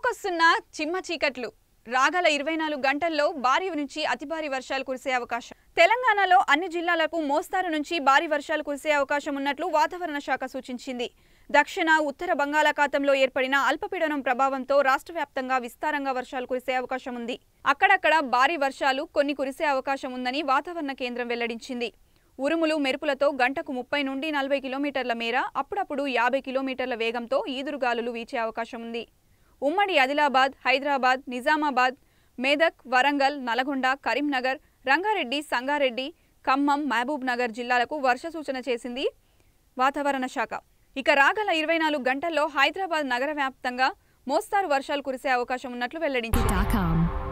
దూకొస్తున్న చిమ్మ చీకట్లు రాగల ఇరవై నాలుగు గంటల్లో భారీ నుంచి అతి భారీ వర్షాలు కురిసే అవకాశం తెలంగాణలో అన్ని జిల్లాలకు మోస్తారు నుంచి భారీ వర్షాలు కురిసే అవకాశం ఉన్నట్లు వాతావరణ శాఖ సూచించింది దక్షిణ ఉత్తర బంగాళాఖాతంలో ఏర్పడిన అల్పపీడనం ప్రభావంతో రాష్ట్ర వ్యాప్తంగా విస్తారంగా వర్షాలు కురిసే అవకాశం ఉంది అక్కడక్కడ భారీ వర్షాలు కొన్ని కురిసే అవకాశం ఉందని వాతావరణ కేంద్రం వెల్లడించింది ఉరుములు మెరుపులతో గంటకు ముప్పై నుండి నలభై కిలోమీటర్ల మేర అప్పుడప్పుడు యాభై కిలోమీటర్ల వేగంతో ఈదురుగాలులు వీచే అవకాశం ఉంది ఉమ్మడి ఆదిలాబాద్ హైదరాబాద్ నిజామాబాద్ మేదక్ వరంగల్ నల్గొండ కరీంనగర్ రంగారెడ్డి సంగారెడ్డి ఖమ్మం మహబూబ్ నగర్ జిల్లాలకు వర్ష సూచన చేసింది వాతావరణ శాఖ ఇక రాగల ఇరవై నాలుగు గంటల్లో హైదరాబాద్ నగర వ్యాప్తంగా మోస్తారు వర్షాలు కురిసే అవకాశం ఉన్నట్లు వెల్లడించింది